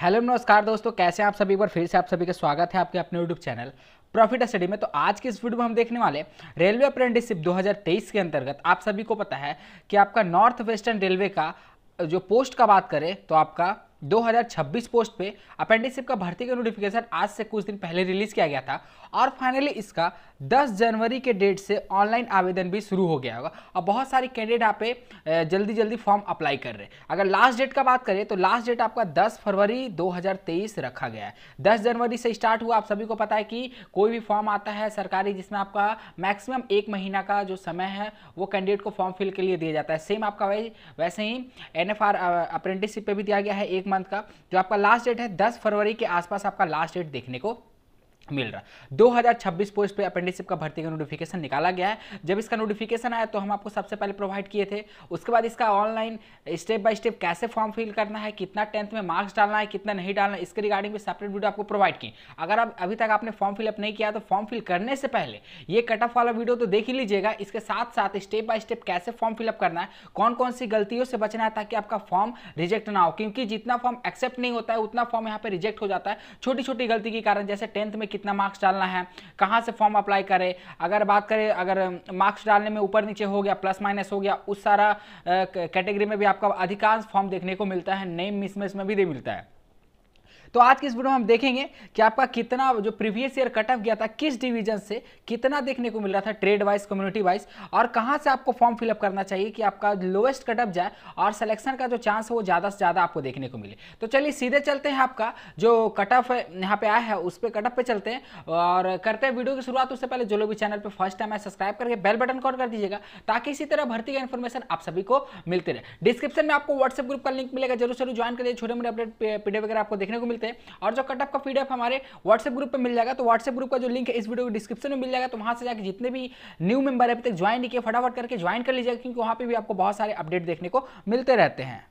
hello नमस्कार दोस्तों कैसे आप सभी एक बार फिर से आप सभी का स्वागत है आपके अपने यूट्यूब चैनल प्रॉफिट स्टडी में तो आज की इस वीडियो में हम देखने वाले रेलवे अप्रेंटिसशिप 2023 के अंतर्गत आप सभी को पता है कि आपका नॉर्थ वेस्टर्न रेलवे का जो पोस्ट का बात करें तो आपका 2026 पोस्ट पे अपेंडिसिप का भर्ती का नोटिफिकेशन आज से कुछ दिन पहले रिलीज किया गया था और फाइनली इसका 10 जनवरी के डेट से ऑनलाइन आवेदन भी शुरू हो गया होगा और बहुत सारे कैंडिडेट यहाँ पे जल्दी जल्दी फॉर्म अप्लाई कर रहे हैं अगर लास्ट डेट का बात करें तो लास्ट डेट आपका 10 फरवरी 2023 रखा गया है दस जनवरी से स्टार्ट हुआ आप सभी को पता है कि कोई भी फॉर्म आता है सरकारी जिसमें आपका मैक्सिमम एक महीना का जो समय है वो कैंडिडेट को फॉर्म फिल के लिए दिया जाता है सेम आपका वैसे ही एन एफ अप्रेंटिसशिप पर भी दिया गया है एक मंथ का जो आपका लास्ट डेट है दस फरवरी के आसपास आपका लास्ट डेट देखने को मिल रहा है 2026 पोस्ट पे अपेंडिसिप का भर्ती का नोटिफिकेशन निकाला गया है जब इसका नोटिफिकेशन आया तो हम आपको सबसे पहले प्रोवाइड किए थे उसके बाद इसका ऑनलाइन स्टेप बाय स्टेप कैसे फॉर्म फिल करना है कितना टेंथ में मार्क्स डालना है कितना नहीं डालना है इसके रिगार्डिंग भी सेपरेट वीडियो आपको प्रोवाइड की अगर आप अभी तक आपने फॉर्म फिलअप नहीं किया तो फॉर्म फिल करने से पहले ये कट ऑफ वाला वीडियो तो देख ही लीजिएगा इसके साथ साथ स्टेप बाय स्टेप कैसे फॉर्म फिलअप करना है कौन कौन सी गलतियों से बचना है ताकि आपका फॉर्म रिजेक्ट ना हो क्योंकि जितना फॉर्म एक्सेप्ट नहीं होता है उतना फॉर्म यहाँ पर रिजेक्ट हो जाता है छोटी छोटी गलती के कारण जैसे टेंथ में कितना मार्क्स डालना है कहाँ से फॉर्म अप्लाई करें अगर बात करें अगर मार्क्स डालने में ऊपर नीचे हो गया प्लस माइनस हो गया उस सारा कैटेगरी में भी आपका अधिकांश फॉर्म देखने को मिलता है नेम मिसमेस में भी नहीं मिलता है तो आज की इस वीडियो में हम देखेंगे कि आपका कितना जो प्रीवियस ईयर कट ऑफ गया था किस डिवीजन से कितना देखने को मिल रहा था ट्रेड वाइज कम्युनिटी वाइज और कहाँ से आपको फॉर्म फिलअप करना चाहिए कि आपका लोएस्ट कट ऑफ जाए और सिलेक्शन का जो चांस है वो ज़्यादा से ज़्यादा आपको देखने को मिले तो चलिए सीधे चलते हैं आपका जो कट ऑफ यहाँ पे आया है उस पर कट ऑफ पे चलते हैं और करते हैं वीडियो की शुरुआत उससे पहले जो लोग भी चैनल पर फर्स्ट टाइम है सब्सक्राइब करके बेल बटन कॉल कर दीजिएगा ताकि इसी तरह भर्ती का इन्फॉर्मेशन आप सभी को मिलते रहे डिस्क्रिप्शन में आपको व्हाट्सएप ग्रुप का लिंक मिलेगा जरूर जरूर ज्वाइन करिए छोटे मोटे अपडेट पीडियो वगैरह आपको देखने को मिलते हैं और जो कटअप का पीडीएफ हमारे व्हाट्सएप ग्रुप पर मिल जाएगा तो व्हाट्सएप ग्रुप का जो लिंक है इस वीडियो के डिस्क्रिप्शन में मिल जाएगा तो वहाँ से जाकर जितने भी न्यू मेंबर अभी तक ज्वाइन नहीं किए फटाफट करके ज्वाइन कर लीजिएगा क्योंकि वहाँ पर भी आपको बहुत सारे अपडेट देखने को मिलते रहते हैं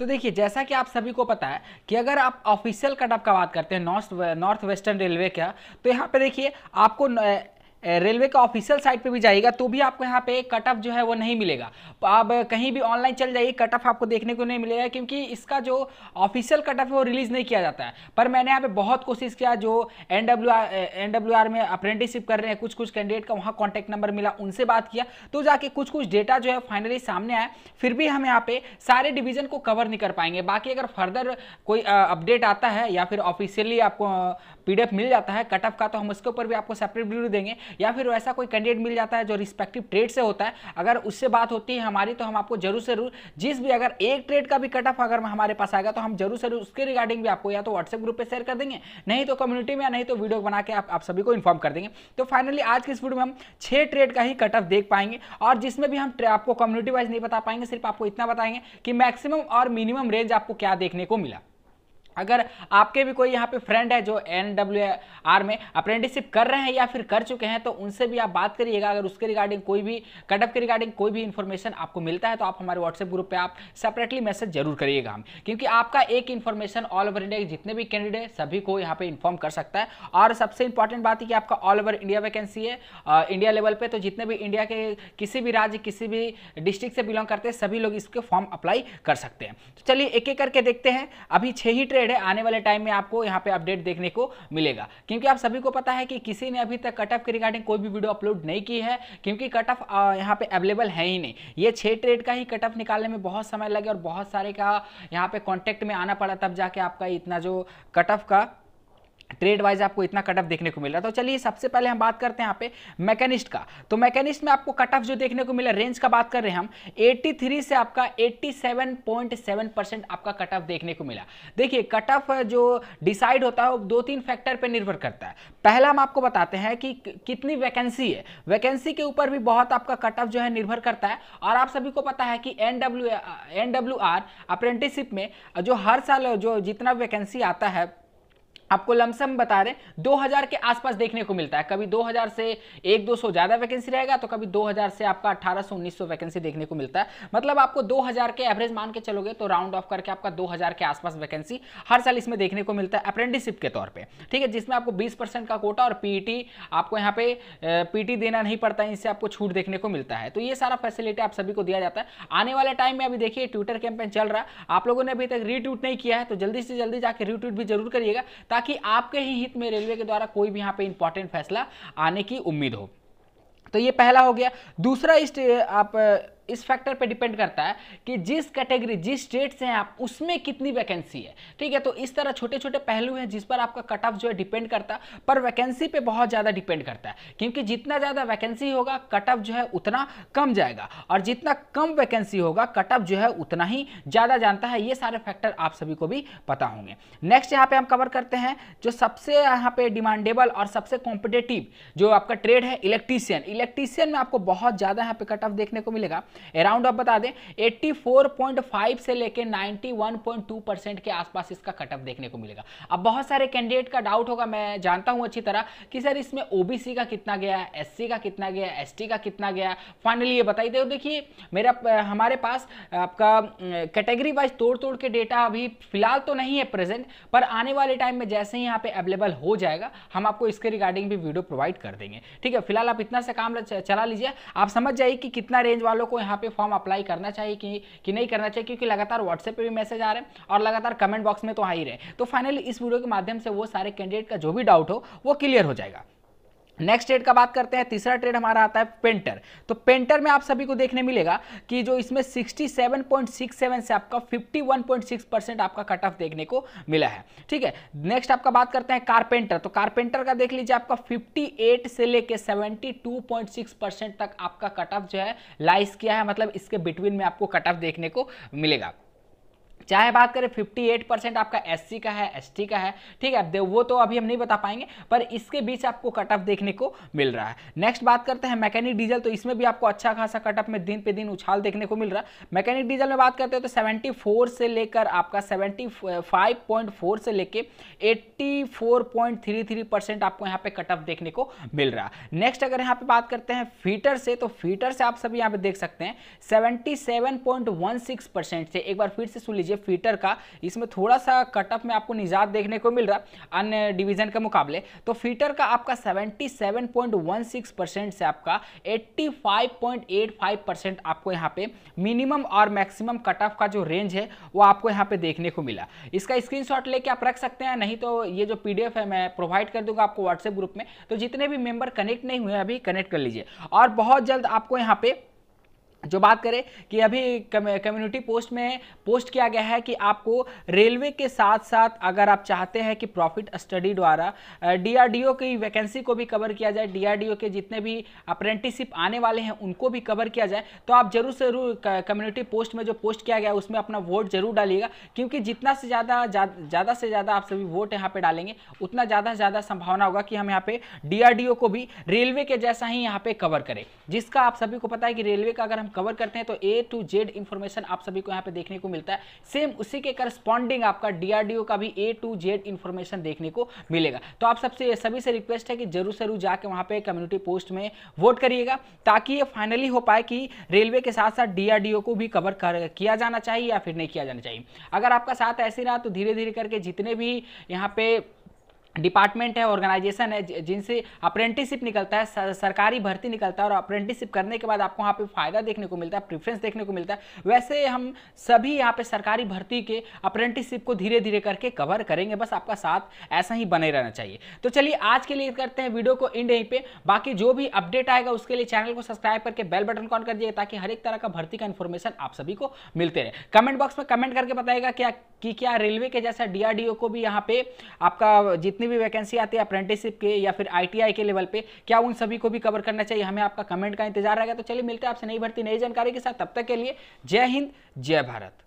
तो देखिए जैसा कि आप सभी को पता है कि अगर आप ऑफिशियल कटअप का बात करते हैं नॉर्थ नॉर्थ वेस्टर्न रेलवे का तो यहाँ पे देखिए आपको रेलवे का ऑफिशियल साइट पे भी जाइएगा तो भी आपको यहाँ पे कट ऑफ जो है वो नहीं मिलेगा आप कहीं भी ऑनलाइन चल जाइए कट ऑफ आपको देखने को नहीं मिलेगा क्योंकि इसका जो ऑफिशियल कट ऑफ है वो रिलीज़ नहीं किया जाता है पर मैंने यहाँ पे बहुत कोशिश किया जो एन डब्ल्यू में अप्रेंटिसशिप कर रहे हैं कुछ कुछ कैंडिडेट का वहाँ कॉन्टैक्ट नंबर मिला उनसे बात किया तो जाके कुछ कुछ डेटा जो है फाइनली सामने आया फिर भी हम यहाँ पे सारे डिवीज़न को कवर नहीं कर पाएंगे बाकी अगर फर्दर कोई अपडेट आता है या फिर ऑफिशियली आपको पीडीएफ मिल जाता है कट ऑफ का तो हम उसके ऊपर भी आपको सेपरेट वीडियो देंगे या फिर ऐसा कोई कैंडिडेट मिल जाता है जो रिस्पेक्टिव ट्रेड से होता है अगर उससे बात होती है हमारी तो हम आपको जरूर से जरूर जिस भी अगर एक ट्रेड का भी कट ऑफ अगर हमारे पास आएगा तो हम जरूर से जरूर उसके रिगार्डिंग भी आपको या तो व्हाट्सएप ग्रुप पर शेयर कर देंगे नहीं तो कम्युनिटी में या नहीं तो वीडियो बना के आप, आप सभी को इन्फॉर्म कर देंगे तो फाइनली आज की इस वीडियो में हम छः ट्रेड का ही कट ऑफ देख पाएंगे और जिसमें भी हम आपको कम्युनिटी वाइज नहीं बता पाएंगे सिर्फ आपको इतना बताएंगे कि मैक्सिमम और मिनिमम रेंज आपको क्या देखने को मिला अगर आपके भी कोई यहाँ पे फ्रेंड है जो एन डब्ल्यू आर में अप्रेंटिसिप कर रहे हैं या फिर कर चुके हैं तो उनसे भी आप बात करिएगा अगर उसके रिगार्डिंग कोई भी कटअप के रिगार्डिंग कोई भी इन्फॉर्मेशन आपको मिलता है तो आप हमारे व्हाट्सएप ग्रुप पे आप सेपरेटली मैसेज जरूर करिएगा हम क्योंकि आपका एक इन्फॉर्मेशन ऑल ओवर इंडिया के जितने भी कैंडिडेट सभी को यहाँ पर इन्फॉर्म कर सकता है और सबसे इंपॉर्टेंट बात है कि आपका ऑल ओवर इंडिया वैकेंसी है इंडिया लेवल पर तो जितने भी इंडिया के किसी भी राज्य किसी भी डिस्ट्रिक्ट से बिलोंग करते हैं सभी लोग इसके फॉर्म अप्लाई कर सकते हैं तो चलिए एक एक करके देखते हैं अभी छः ही ट्रेड रिलेटेड है आने वाले टाइम में आपको यहाँ पे अपडेट देखने को मिलेगा क्योंकि आप सभी को पता है कि किसी ने अभी तक कट ऑफ के रिगार्डिंग कोई भी वीडियो अपलोड नहीं की है क्योंकि कट ऑफ यहाँ पे अवेलेबल है ही नहीं ये छह ट्रेड का ही कट ऑफ निकालने में बहुत समय लगे और बहुत सारे का यहाँ पे कॉन्टेक्ट में आना पड़ा तब जाके आपका इतना जो कट ऑफ का ट्रेड वाइज आपको इतना कट ऑफ देखने को मिल रहा है तो चलिए सबसे पहले हम बात करते हैं यहाँ पे मैकेनिस्ट का तो मैकेनिस्ट में आपको कट ऑफ जो देखने को मिला रेंज का बात कर रहे हैं हम 83 से आपका 87.7 परसेंट आपका कट ऑफ देखने को मिला देखिए कट ऑफ जो डिसाइड होता है वो दो तीन फैक्टर पर निर्भर करता है पहला हम आपको बताते हैं कि कितनी वैकेंसी है वैकेंसी के ऊपर भी बहुत आपका कट ऑफ जो है निर्भर करता है और आप सभी को पता है कि एन डब्ल्यू आर अप्रेंटिसशिप में जो हर साल जो जितना वैकेंसी आता है आपको लमसम बता दें 2000 के आसपास देखने को मिलता है कभी 2000 से एक दो सौ ज़्यादा वैकेंसी रहेगा तो कभी 2000 से आपका 1800 1900 वैकेंसी देखने को मिलता है मतलब आपको 2000 के एवरेज मान के चलोगे तो राउंड ऑफ करके आपका 2000 के आसपास वैकेंसी हर साल इसमें देखने को मिलता है अप्रेंटिसिप के तौर पर ठीक है जिसमें आपको बीस का कोटा और पीटी e आपको यहाँ पे पीटी e देना नहीं पड़ता है इससे आपको छूट देखने को मिलता है तो ये सारा फैसिलिटी आप सभी को दिया जाता है आने वाले टाइम में अभी देखिए ट्विटर कैंपेन चल रहा है आप लोगों ने अभी तक रीट्वीट नहीं किया है तो जल्दी से जल्दी जाकर रीट्वीट भी जरूर करिएगा ताकि आपके ही हित में रेलवे के द्वारा कोई भी यहाँ पे इंपॉर्टेंट फैसला आने की उम्मीद हो तो ये पहला हो गया दूसरा इस आप इस फैक्टर पे डिपेंड करता है कि जिस कैटेगरी जिस स्टेट से हैं आप उसमें कितनी वैकेंसी है ठीक है तो इस तरह छोटे छोटे पहलू हैं जिस पर आपका कट ऑफ जो है डिपेंड करता है पर वैकेंसी पे बहुत ज़्यादा डिपेंड करता है क्योंकि जितना ज़्यादा वैकेंसी होगा कट ऑफ जो है उतना कम जाएगा और जितना कम वैकेंसी होगा कट ऑफ जो है उतना ही ज़्यादा जानता है ये सारे फैक्टर आप सभी को भी पता होंगे नेक्स्ट यहाँ पर हम कवर करते हैं जो सबसे यहाँ पर डिमांडेबल और सबसे कॉम्पिटेटिव जो आपका ट्रेड है इलेक्ट्रीशियन इलेक्ट्रीशियन में आपको बहुत ज़्यादा यहाँ पर कट ऑफ देखने को मिलेगा अराउंड आप बता दें 84.5 से लेके 91.2 परसेंट के आसपास इसका कटअप देखने को मिलेगा अब बहुत सारे कैंडिडेट का डाउट होगा मैं जानता हूं अच्छी तरह कि सर इसमें ओबीसी का कितना गया एस का कितना गया एस का कितना गया फाइनली ये बताई दे तो देखिए मेरा हमारे पास आपका कैटेगरी वाइज तोड़ तोड़ के डेटा अभी फिलहाल तो नहीं है प्रेजेंट पर आने वाले टाइम में जैसे ही यहाँ पे अवेलेबल हो जाएगा हम आपको इसके रिगार्डिंग भी वीडियो प्रोवाइड कर देंगे ठीक है फिलहाल आप इतना से काम चला लीजिए आप समझ जाइए कि कितना रेंज वालों को यहाँ पे फॉर्म अप्लाई करना चाहिए कि, कि नहीं करना चाहिए क्योंकि लगातार व्हाट्सएप पे भी मैसेज आ रहे हैं और लगातार कमेंट बॉक्स में तो आ ही रहे तो फाइनली इस वीडियो के माध्यम से वो सारे कैंडिडेट का जो भी डाउट हो वो क्लियर हो जाएगा नेक्स्ट ट्रेड का बात करते हैं तीसरा ट्रेड हमारा आता है पेंटर तो पेंटर में आप सभी को देखने मिलेगा कि जो इसमें 67.67 से आपका 51.6 परसेंट आपका कट ऑफ देखने को मिला है ठीक है नेक्स्ट आपका बात करते हैं कारपेंटर तो कारपेंटर का देख लीजिए आपका 58 से लेके 72.6 परसेंट तक आपका कट ऑफ जो है लाइस किया है मतलब इसके बिटवीन में आपको कट ऑफ देखने को मिलेगा चाहे बात करें फिफ्टी एट परसेंट आपका सी का है टी का है ठीक है वो तो अभी हम नहीं बता पाएंगे पर इसके बीच आपको कट ऑफ देखने को मिल रहा है नेक्स्ट बात करते हैं मैकेनिक डीजल तो इसमें भी आपको अच्छा खासा कट ऑफ में दिन पे दिन उछाल देखने को मिल रहा है मैकेनिक डीजल में बात करते हैं तो फोर से लेकर आपका फोर से लेकर थ्री परसेंट आपको यहाँ पे कट ऑफ देखने को मिल रहा है नेक्स्ट अगर यहाँ पे बात करते हैं फीटर से तो फीटर से आप सभी यहाँ पे देख सकते हैं सिक्स परसेंट से एक बार फिर से सुन लीजिए जो फीटर का इसमें थोड़ा सा कटअप में आपको निजात देखने को मिल रहा अन्य डिवीजन के मुकाबले तो फीटर का आपका 77.16 परसेंट से आपका 85.85 परसेंट आपको यहाँ पे मिनिमम और मैक्सिमम कट ऑफ का जो रेंज है वो आपको यहाँ पे देखने को मिला इसका स्क्रीनशॉट लेके आप रख सकते हैं नहीं तो ये जो पी है मैं प्रोवाइड कर दूंगा आपको व्हाट्सएप ग्रुप में तो जितने भी मेंबर कनेक्ट नहीं हुए अभी कनेक्ट कर लीजिए और बहुत जल्द आपको यहाँ पे जो बात करें कि अभी कम्युनिटी पोस्ट में पोस्ट किया गया है कि आपको रेलवे के साथ साथ अगर आप चाहते हैं कि प्रॉफिट स्टडी द्वारा डीआरडीओ की वैकेंसी को भी कवर किया जाए डीआरडीओ के जितने भी अप्रेंटिसिप आने वाले हैं उनको भी कवर किया जाए तो आप जरूर से कम्युनिटी पोस्ट में जो पोस्ट किया गया है उसमें अपना वोट जरूर डालिएगा क्योंकि जितना से ज़्यादा ज़्यादा से ज़्यादा आप सभी वोट यहाँ पर डालेंगे उतना ज़्यादा से ज़्यादा संभावना होगा कि हम यहाँ पर डी को भी रेलवे के जैसा ही यहाँ पर कवर करें जिसका आप सभी को पता है कि रेलवे का अगर हम कवर करते हैं तो ए टू जेड इन्फॉर्मेशन आप सभी को यहाँ पे देखने को मिलता है सेम उसी के करस्पॉन्डिंग आपका डीआरडीओ का भी ए टू जेड इंफॉर्मेशन देखने को मिलेगा तो आप सबसे सभी से रिक्वेस्ट है कि जरूर जरूर जाके वहाँ पे कम्युनिटी पोस्ट में वोट करिएगा ताकि ये फाइनली हो पाए कि रेलवे के साथ साथ डीआरडीओ को भी कवर कर किया जाना चाहिए या फिर नहीं किया जाना चाहिए अगर आपका साथ ऐसे रहा तो धीरे धीरे करके जितने भी यहाँ पे डिपार्टमेंट है ऑर्गेनाइजेशन है जिनसे अप्रेंटिसिप निकलता है सरकारी भर्ती निकलता है और अप्रेंटिसिप करने के बाद आपको वहाँ पे फ़ायदा देखने को मिलता है प्रिफ्रेंस देखने को मिलता है वैसे हम सभी यहाँ पे सरकारी भर्ती के अप्रेंटिसिप को धीरे धीरे करके कवर करेंगे बस आपका साथ ऐसा ही बने रहना चाहिए तो चलिए आज के लिए करते हैं वीडियो को इंड यहीं पर बाकी जो भी अपडेट आएगा उसके लिए चैनल को सब्सक्राइब करके बेल बटन ऑन कर दिए ताकि हर एक तरह का भर्ती का इन्फॉर्मेशन आप सभी को मिलते रहे कमेंट बॉक्स में कमेंट करके बताएगा क्या कि क्या रेलवे के जैसा डीआरडीओ को भी यहाँ पे आपका जितनी जितनी भी वैकेंसी आती है अप्रेंटिसशिप के या फिर आई के लेवल पे क्या उन सभी को भी कवर करना चाहिए हमें आपका कमेंट का इंतजार रहेगा तो चलिए मिलते हैं आपसे नई भर्ती नई जानकारी के साथ तब तक के लिए जय हिंद जय भारत